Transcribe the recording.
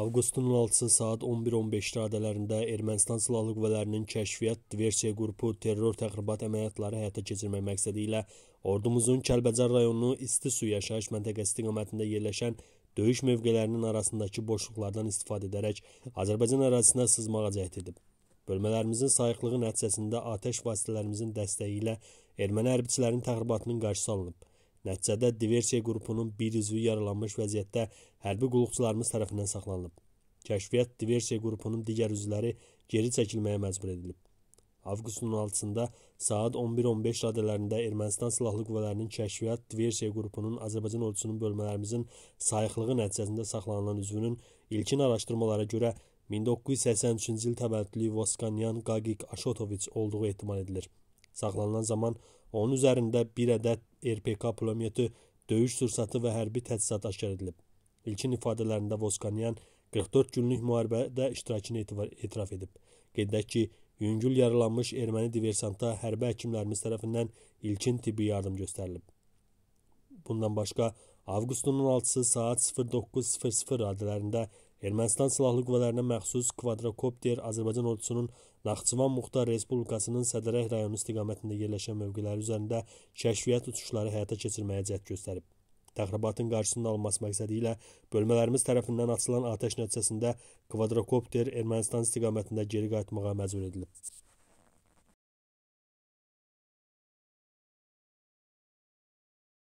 Avqustun 16-sı saat 11:15 radələrində Ermənistan Silahlı Qüvvələrinin kəşfiyyat diversiya qrupu terror təxribat əməliyyatları həyata keçirmək məqsədi ilə ordumuzun Kəlbəcər rayonunu İsti su yaşayış məntəqəsi istiqamətində yerləşən döyüş mövqelərinin arasındakı boşluqlardan istifadə edərək Azərbaycan ərazisinə sızmağa cəhd edib. Bölmələrimizin sayıqlığı nəticəsində atəş vasitələrimizin dəstəyi ilə erməni hərbçilərinin təxribatının qarşısı alınıb. Nəticədə diversiya qrupunun bir üzvü yaralanmış vəziyyətdə hərbi qulluqçularımız tərəfindən saxlanılıb. Kəşfiyyat diversiya qrupunun digər üzvləri geri çəkilməyə məcbur edilib. Avqustun 16-sında saat 11-15 radələrində Ermənistan Silahlı Qüvvələrinin kəşfiyyat diversiya qrupunun Azərbaycan ordusunun bölmələrimizin sayıqlığı nəticəsində saxlanılan üzvünün ilkin araşdırmalara görə 1983-cü il təvəllüdlü Voskanyan Qagiq Aşotoviç olduğu ehtimal edilir. Saxlanılan zaman onun üzərində bir ədəd RPK pulemyoti, döyüş sursatı və hərbi təchizat aşkar edilib. İlkin ifadələrində Voskanyan 44 günlük müharibədə iştirakını etiraf edib. Qeyd edək ki, yüngül yaralanmış erməni diversanta hərbi həkimlərimiz tərəfindən ilkin tibbi yardım göstərilib. Bundan başqa, avqustun 16-sı saat 09.00 radələrində Ermənistan Silahlı Qüvvələrinə məxsus kvadrokopter Azərbaycan ordusunun Naxçıvan Muxtar Respublikasının Sədərək rayonu istiqamətində yerləşən mövqeləri üzərində kəşfiyyat uçuşları həyata keçirməyə cəhd göstərib. Təxribatın qarşısının alınması məqsədi ilə bölmələrimiz tərəfindən açılan atəş nəticəsində kvadrokopter Ermənistan istiqamətində geri qayıtmağa məcbur edilib.